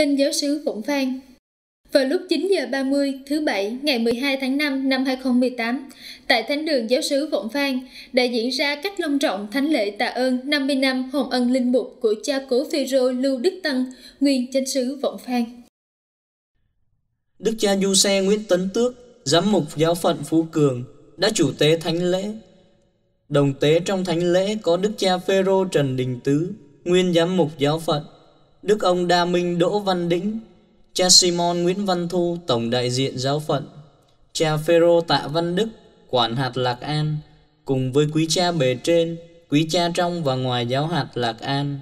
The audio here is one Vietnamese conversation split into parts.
Tin giáo sứ Vũng Phan vào lúc 9 giờ 30 thứ Bảy ngày 12 tháng 5 năm 2018, tại Thánh đường Giáo sứ Vọng Phan đã diễn ra cách long trọng thánh lễ tạ ơn 50 năm hồng ân linh mục của cha cố Phêrô Lưu Đức Tăng, nguyên chánh sứ Vọng Phan. Đức cha Du Xe Nguyễn Tấn Tước, giám mục giáo phận Phú Cường, đã chủ tế thánh lễ. Đồng tế trong thánh lễ có Đức cha Phêrô Trần Đình Tứ, nguyên giám mục giáo phận Đức ông Đa Minh Đỗ Văn Đĩnh, cha Simon Nguyễn Văn Thu, tổng đại diện giáo phận, cha Phêrô Tạ Văn Đức, quản hạt Lạc An, cùng với quý cha bề trên, quý cha trong và ngoài giáo hạt Lạc An.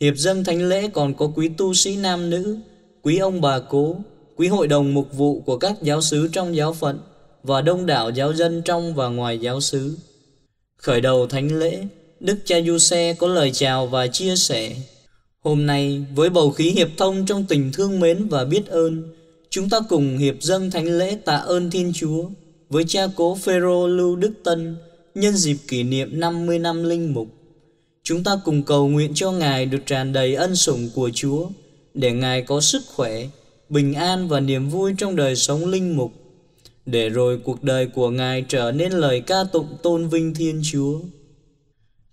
Hiệp dân thánh lễ còn có quý tu sĩ nam nữ, quý ông bà cố, quý hội đồng mục vụ của các giáo sứ trong giáo phận và đông đảo giáo dân trong và ngoài giáo sứ. Khởi đầu thánh lễ, Đức cha giuse có lời chào và chia sẻ Hôm nay, với bầu khí hiệp thông trong tình thương mến và biết ơn, chúng ta cùng hiệp dâng thánh lễ tạ ơn Thiên Chúa với cha cố Phêrô Lưu Đức Tân nhân dịp kỷ niệm 50 năm linh mục. Chúng ta cùng cầu nguyện cho Ngài được tràn đầy ân sủng của Chúa, để Ngài có sức khỏe, bình an và niềm vui trong đời sống linh mục, để rồi cuộc đời của Ngài trở nên lời ca tụng tôn vinh Thiên Chúa.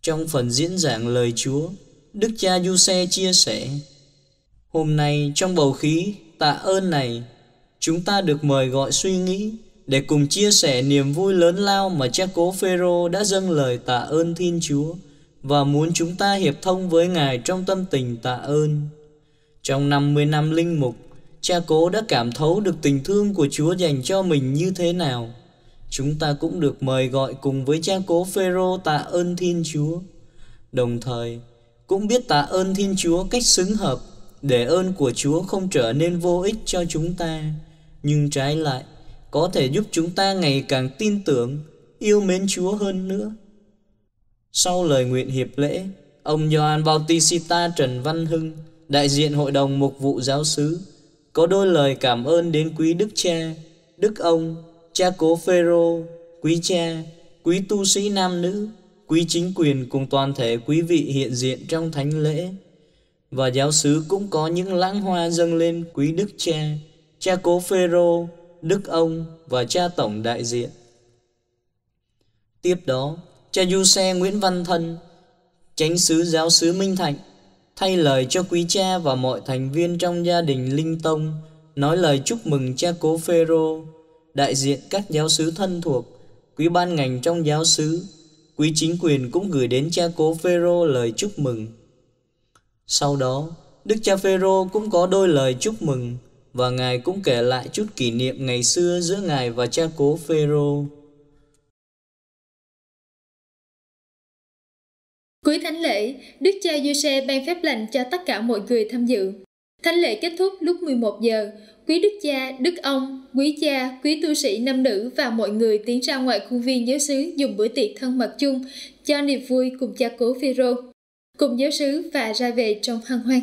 Trong phần diễn giảng lời Chúa, Đức cha Du chia sẻ, Hôm nay trong bầu khí tạ ơn này, chúng ta được mời gọi suy nghĩ để cùng chia sẻ niềm vui lớn lao mà cha cố Phêrô đã dâng lời tạ ơn Thiên Chúa và muốn chúng ta hiệp thông với Ngài trong tâm tình tạ ơn. Trong 50 năm linh mục, cha cố đã cảm thấu được tình thương của Chúa dành cho mình như thế nào. Chúng ta cũng được mời gọi cùng với cha cố Phêrô tạ ơn Thiên Chúa. Đồng thời, cũng biết tạ ơn Thiên Chúa cách xứng hợp để ơn của Chúa không trở nên vô ích cho chúng ta, nhưng trái lại có thể giúp chúng ta ngày càng tin tưởng, yêu mến Chúa hơn nữa. Sau lời nguyện hiệp lễ, ông Gioan Bautista Trần Văn Hưng, đại diện Hội đồng Mục vụ Giáo sứ, có đôi lời cảm ơn đến quý Đức Cha, Đức Ông, Cha Cố Phêrô, quý cha, quý tu sĩ nam nữ quý chính quyền cùng toàn thể quý vị hiện diện trong thánh lễ. Và giáo sứ cũng có những lãng hoa dâng lên quý đức cha, cha cố Phêrô, đức ông và cha tổng đại diện. Tiếp đó, cha Du Xe Nguyễn Văn Thân, chánh sứ giáo sứ Minh Thạnh, thay lời cho quý cha và mọi thành viên trong gia đình Linh Tông nói lời chúc mừng cha cố Phêrô, đại diện các giáo sứ thân thuộc, quý ban ngành trong giáo sứ Quý chính quyền cũng gửi đến cha cố Phêrô lời chúc mừng. Sau đó, Đức cha Phêrô cũng có đôi lời chúc mừng và ngài cũng kể lại chút kỷ niệm ngày xưa giữa ngài và cha cố Phêrô. Cuối thánh lễ, Đức cha Giuse ban phép lành cho tất cả mọi người tham dự. Thánh lễ kết thúc lúc 11 giờ, quý đức cha, đức ông, quý cha, quý tu sĩ nam nữ và mọi người tiến ra ngoài khuôn viên giáo xứ dùng bữa tiệc thân mật chung, cho niềm vui cùng cha cố Phêrô, cùng giáo xứ và ra về trong hân hoan.